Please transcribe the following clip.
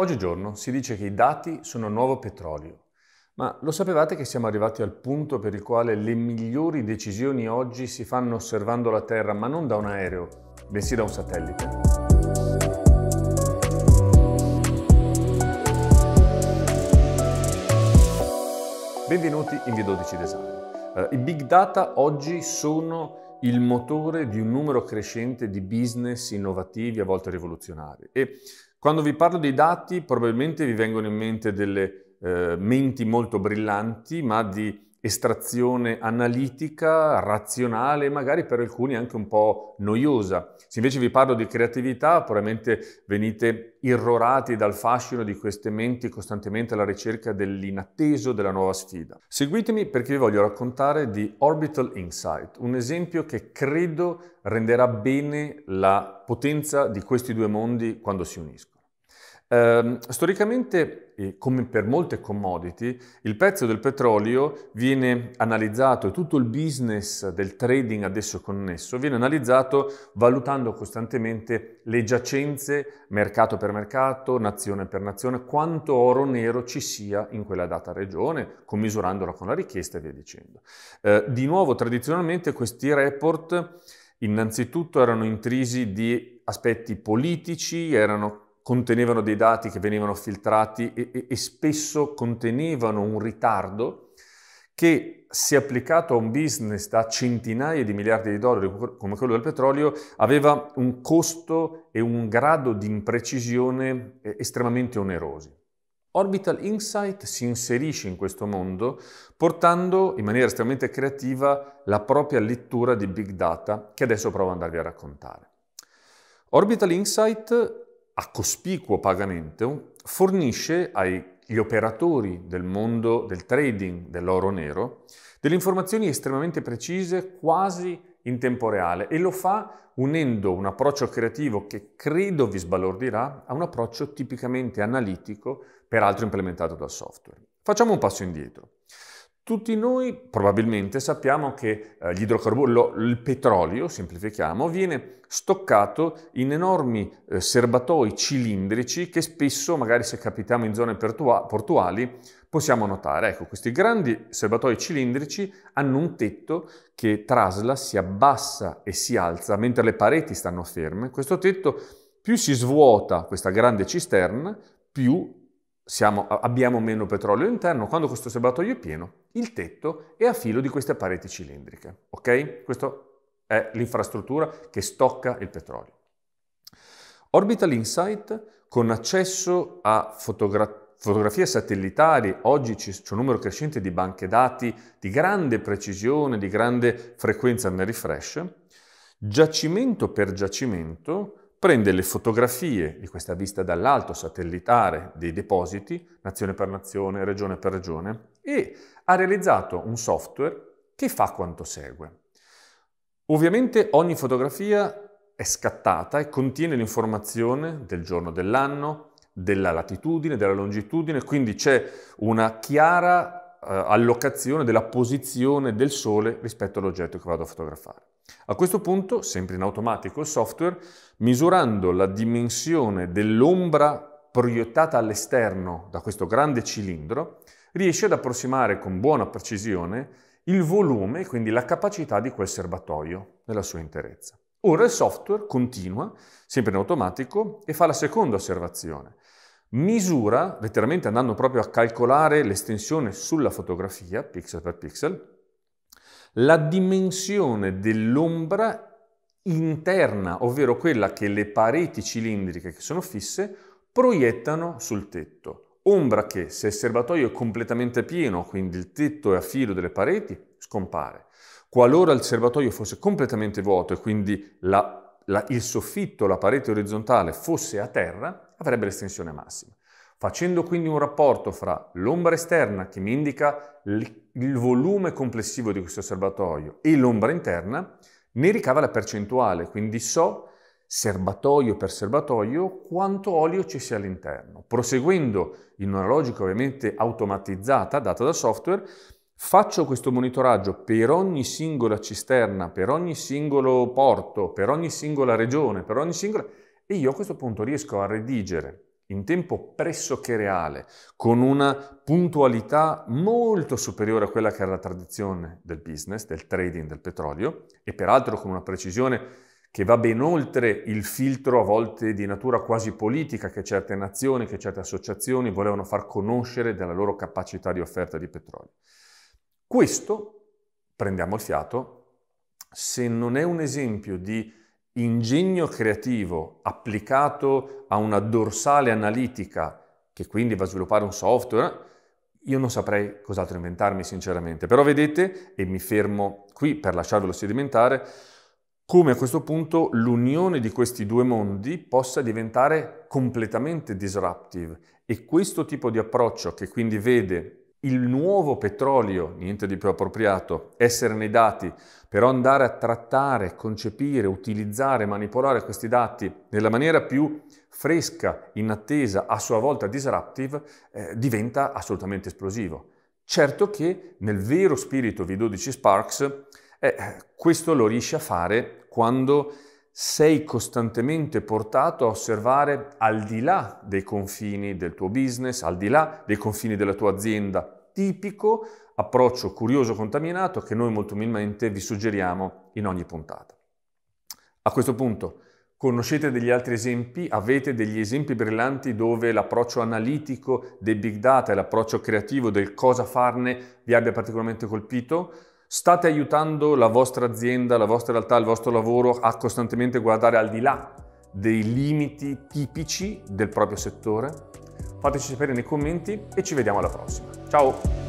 Oggigiorno si dice che i dati sono nuovo petrolio, ma lo sapevate che siamo arrivati al punto per il quale le migliori decisioni oggi si fanno osservando la Terra, ma non da un aereo, bensì da un satellite? Benvenuti in V12 Design. Eh, I big data oggi sono il motore di un numero crescente di business innovativi, a volte rivoluzionari. E quando vi parlo di dati probabilmente vi vengono in mente delle eh, menti molto brillanti, ma di estrazione analitica, razionale, e magari per alcuni anche un po' noiosa. Se invece vi parlo di creatività, probabilmente venite irrorati dal fascino di queste menti costantemente alla ricerca dell'inatteso, della nuova sfida. Seguitemi perché vi voglio raccontare di Orbital Insight, un esempio che credo renderà bene la potenza di questi due mondi quando si uniscono. Eh, storicamente, come per molte commodity, il prezzo del petrolio viene analizzato e tutto il business del trading adesso connesso viene analizzato valutando costantemente le giacenze mercato per mercato, nazione per nazione, quanto oro nero ci sia in quella data regione, commisurandolo con la richiesta e via dicendo. Eh, di nuovo, tradizionalmente questi report innanzitutto erano intrisi di aspetti politici, erano contenevano dei dati che venivano filtrati e, e, e spesso contenevano un ritardo che se applicato a un business da centinaia di miliardi di dollari come quello del petrolio aveva un costo e un grado di imprecisione eh, estremamente onerosi. Orbital Insight si inserisce in questo mondo portando in maniera estremamente creativa la propria lettura di big data che adesso provo ad andarvi a raccontare. Orbital Insight a cospicuo pagamento fornisce agli operatori del mondo del trading dell'oro nero delle informazioni estremamente precise, quasi in tempo reale e lo fa unendo un approccio creativo che credo vi sbalordirà a un approccio tipicamente analitico, peraltro implementato dal software. Facciamo un passo indietro. Tutti noi probabilmente sappiamo che eh, gli idrocarburi, lo, il petrolio, semplifichiamo, viene stoccato in enormi eh, serbatoi cilindrici che spesso, magari se capitiamo in zone pertua- portuali, possiamo notare. Ecco, questi grandi serbatoi cilindrici hanno un tetto che trasla, si abbassa e si alza mentre le pareti stanno ferme. Questo tetto più si svuota questa grande cisterna, più siamo, abbiamo meno petrolio interno, quando questo serbatoio è pieno, il tetto è a filo di queste pareti cilindriche. Ok? Questa è l'infrastruttura che stocca il petrolio. Orbital Insight, con accesso a fotogra- fotografie satellitari, oggi c'è un numero crescente di banche dati di grande precisione, di grande frequenza nel refresh, giacimento per giacimento, prende le fotografie di questa vista dall'alto satellitare dei depositi, nazione per nazione, regione per regione, e ha realizzato un software che fa quanto segue. Ovviamente ogni fotografia è scattata e contiene l'informazione del giorno dell'anno, della latitudine, della longitudine, quindi c'è una chiara eh, allocazione della posizione del Sole rispetto all'oggetto che vado a fotografare. A questo punto, sempre in automatico il software, misurando la dimensione dell'ombra proiettata all'esterno da questo grande cilindro, riesce ad approssimare con buona precisione il volume, quindi la capacità di quel serbatoio nella sua interezza. Ora il software continua, sempre in automatico, e fa la seconda osservazione. Misura, letteralmente andando proprio a calcolare l'estensione sulla fotografia, pixel per pixel, la dimensione dell'ombra interna, ovvero quella che le pareti cilindriche che sono fisse proiettano sul tetto. Ombra che, se il serbatoio è completamente pieno, quindi il tetto è a filo delle pareti, scompare. Qualora il serbatoio fosse completamente vuoto e quindi la, la, il soffitto, la parete orizzontale fosse a terra, avrebbe l'estensione massima. Facendo quindi un rapporto fra l'ombra esterna che mi indica il volume complessivo di questo serbatoio e l'ombra interna, ne ricava la percentuale, quindi so serbatoio per serbatoio quanto olio ci sia all'interno. Proseguendo in una logica ovviamente automatizzata data da software, faccio questo monitoraggio per ogni singola cisterna, per ogni singolo porto, per ogni singola regione, per ogni singola... e io a questo punto riesco a redigere in tempo pressoché reale, con una puntualità molto superiore a quella che era la tradizione del business, del trading del petrolio, e peraltro con una precisione che va ben oltre il filtro a volte di natura quasi politica che certe nazioni, che certe associazioni volevano far conoscere della loro capacità di offerta di petrolio. Questo, prendiamo il fiato, se non è un esempio di ingegno creativo applicato a una dorsale analitica che quindi va a sviluppare un software, io non saprei cos'altro inventarmi sinceramente. Però vedete, e mi fermo qui per lasciarvelo sedimentare, come a questo punto l'unione di questi due mondi possa diventare completamente disruptive e questo tipo di approccio che quindi vede il nuovo petrolio, niente di più appropriato, essere nei dati, però andare a trattare, concepire, utilizzare, manipolare questi dati nella maniera più fresca, inattesa, a sua volta disruptive, eh, diventa assolutamente esplosivo. Certo che nel vero spirito V12 Sparks eh, questo lo riesce a fare quando sei costantemente portato a osservare al di là dei confini del tuo business, al di là dei confini della tua azienda. Tipico approccio curioso contaminato che noi molto umilmente vi suggeriamo in ogni puntata. A questo punto, conoscete degli altri esempi? Avete degli esempi brillanti dove l'approccio analitico dei big data e l'approccio creativo del cosa farne vi abbia particolarmente colpito? state aiutando la vostra azienda, la vostra realtà, il vostro lavoro a costantemente guardare al di là dei limiti tipici del proprio settore? Fateci sapere nei commenti e ci vediamo alla prossima. Ciao!